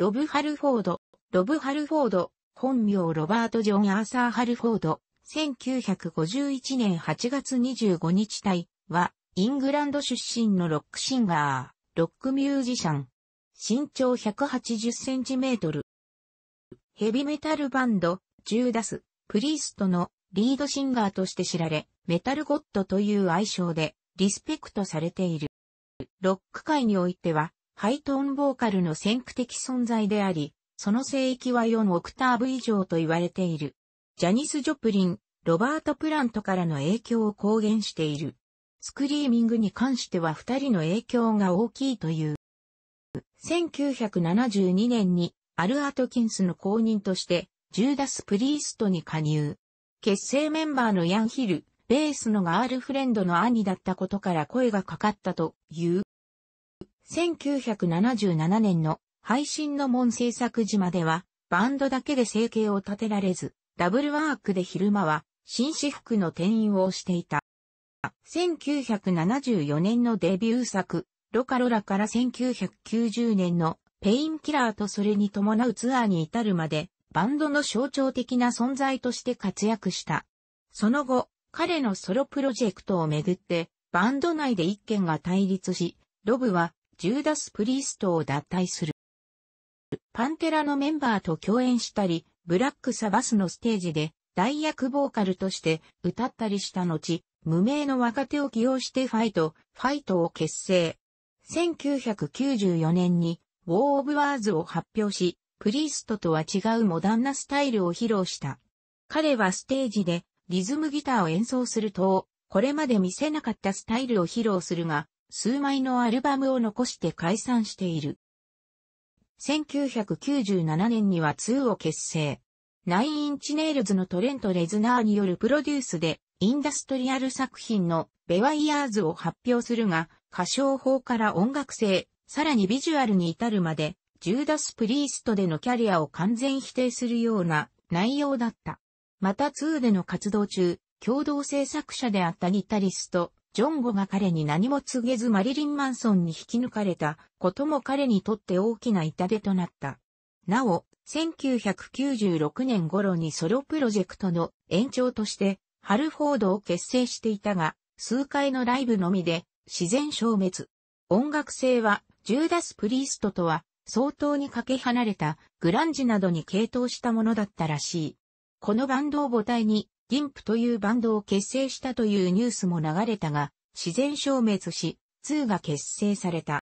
ロブ・ハルフォード、ロブ・ハルフォード、本名ロバート・ジョン・アーサー・ハルフォード、1951年8月25日体は、イングランド出身のロックシンガー、ロックミュージシャン。身長180センチメートル。ヘビメタルバンド、ジューダス、プリーストのリードシンガーとして知られ、メタルゴッドという愛称でリスペクトされている。ロック界においては、ハイトーンボーカルの先駆的存在であり、その聖域は4オクターブ以上と言われている。ジャニス・ジョプリン、ロバート・プラントからの影響を公言している。スクリーミングに関しては二人の影響が大きいという。1972年にアル・アトキンスの公認として、ジューダス・プリーストに加入。結成メンバーのヤン・ヒル、ベースのガールフレンドの兄だったことから声がかかったという。1977年の配信の門制作時までは、バンドだけで生計を立てられず、ダブルワークで昼間は、紳士服の店員をしていた。1974年のデビュー作、ロカロラから1990年のペインキラーとそれに伴うツアーに至るまで、バンドの象徴的な存在として活躍した。その後、彼のソロプロジェクトをめぐって、バンド内で一件が対立し、ロブはジューダス・プリーストを脱退する。パンテラのメンバーと共演したり、ブラックサバスのステージで代役ボーカルとして歌ったりした後、無名の若手を起用してファイト、ファイトを結成。1994年に、ウォー・オブ・ワーズを発表し、プリーストとは違うモダンなスタイルを披露した。彼はステージでリズムギターを演奏すると、これまで見せなかったスタイルを披露するが、数枚のアルバムを残して解散している。1997年には2を結成。ナインインチネイルズのトレント・レズナーによるプロデュースで、インダストリアル作品のベワイヤーズを発表するが、歌唱法から音楽性、さらにビジュアルに至るまで、ジューダス・プリーストでのキャリアを完全否定するような内容だった。また2での活動中、共同制作者であったギタリスト、ジョンゴが彼に何も告げずマリリン・マンソンに引き抜かれたことも彼にとって大きな痛手となった。なお、1996年頃にソロプロジェクトの延長として、ハルフォードを結成していたが、数回のライブのみで自然消滅。音楽性は、ジューダス・プリーストとは相当にかけ離れたグランジなどに傾倒したものだったらしい。このバンドを母体にギンプというバンドを結成したというニュースも流れたが、自然消滅し、2が結成された。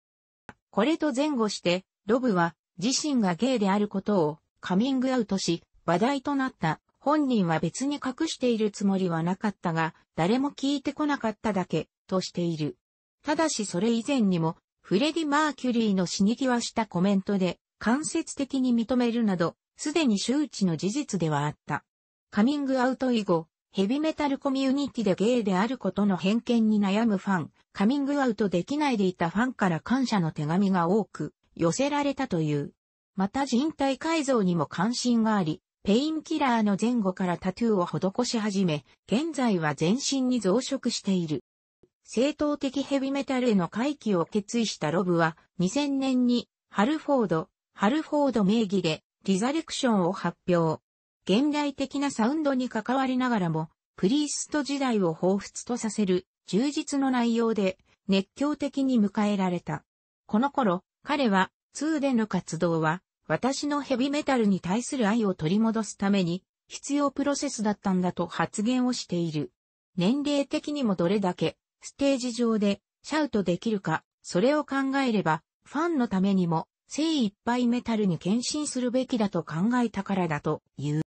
これと前後して、ロブは自身がゲイであることをカミングアウトし、話題となった。本人は別に隠しているつもりはなかったが、誰も聞いてこなかっただけ、としている。ただしそれ以前にも、フレディ・マーキュリーの死に際したコメントで、間接的に認めるなど、すでに周知の事実ではあった。カミングアウト以後、ヘビメタルコミュニティでゲイであることの偏見に悩むファン、カミングアウトできないでいたファンから感謝の手紙が多く寄せられたという。また人体改造にも関心があり、ペインキラーの前後からタトゥーを施し始め、現在は全身に増殖している。正当的ヘビメタルへの回帰を決意したロブは、2000年に、ハルフォード、ハルフォード名義で、リザレクションを発表。現代的なサウンドに関わりながらも、プリースト時代を彷彿とさせる充実の内容で熱狂的に迎えられた。この頃、彼は2での活動は私のヘビメタルに対する愛を取り戻すために必要プロセスだったんだと発言をしている。年齢的にもどれだけステージ上でシャウトできるか、それを考えればファンのためにも精一杯メタルに献身するべきだと考えたからだという。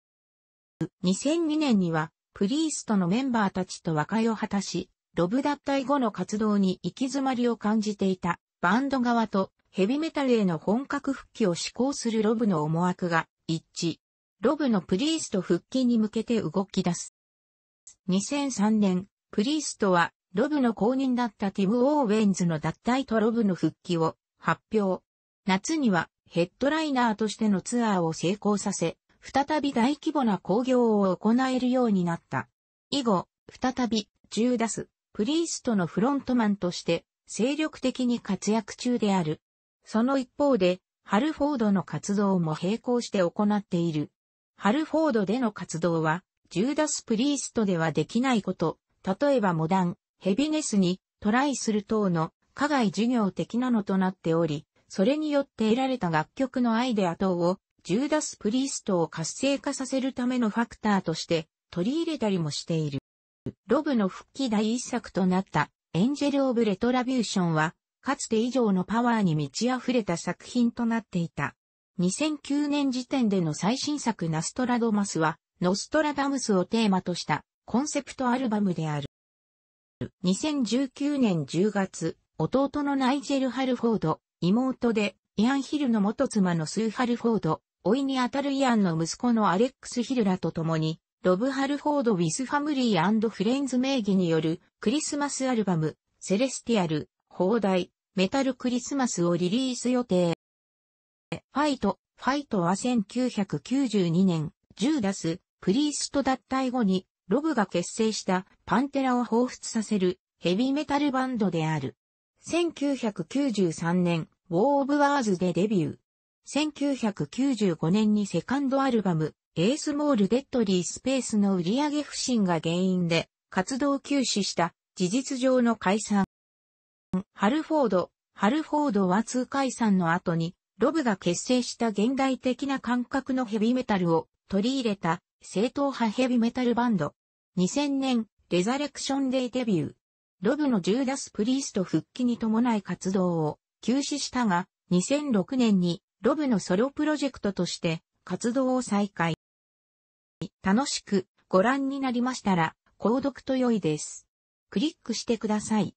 2002年には、プリーストのメンバーたちと和解を果たし、ロブ脱退後の活動に行き詰まりを感じていたバンド側とヘビメタルへの本格復帰を志向するロブの思惑が一致。ロブのプリースト復帰に向けて動き出す。2003年、プリーストはロブの公認だったティム・オーウェンズの脱退とロブの復帰を発表。夏にはヘッドライナーとしてのツアーを成功させ、再び大規模な工業を行えるようになった。以後、再び、ジューダス、プリーストのフロントマンとして、精力的に活躍中である。その一方で、ハルフォードの活動も並行して行っている。ハルフォードでの活動は、ジューダス・プリーストではできないこと、例えばモダン、ヘビネスにトライする等の課外授業的なのとなっており、それによって得られた楽曲のアイデア等をジューダス・プリーストを活性化させるためのファクターとして取り入れたりもしている。ロブの復帰第一作となったエンジェル・オブ・レトラビューションは、かつて以上のパワーに満ち溢れた作品となっていた。2009年時点での最新作ナストラドマスは、ノストラダムスをテーマとしたコンセプトアルバムである。2019年10月、弟のナイジェル・ハルフォード、妹でイアン・ヒルの元妻のスー・ハルフォード、甥にあたるイアンの息子のアレックス・ヒルラと共に、ロブ・ハルフォード・ウィス・ファムリーフレンズ名義によるクリスマスアルバム、セレスティアル、放題、メタルクリスマスをリリース予定。ファイト、ファイトは1992年、ジューダス、プリースト脱退後に、ロブが結成したパンテラを彷彿させるヘビーメタルバンドである。1993年、ウォー・オブ・ワーズでデビュー。1995年にセカンドアルバム、エースモールデッドリースペースの売上不振が原因で活動休止した事実上の解散。ハルフォード、ハルフォードは2解散の後にロブが結成した現代的な感覚のヘビメタルを取り入れた正統派ヘビメタルバンド。2000年、レザレクションデイデビュー。ロブのジューダス・プリースト復帰に伴い活動を休止したが、2006年にロブのソロプロジェクトとして活動を再開。楽しくご覧になりましたら、購読と良いです。クリックしてください。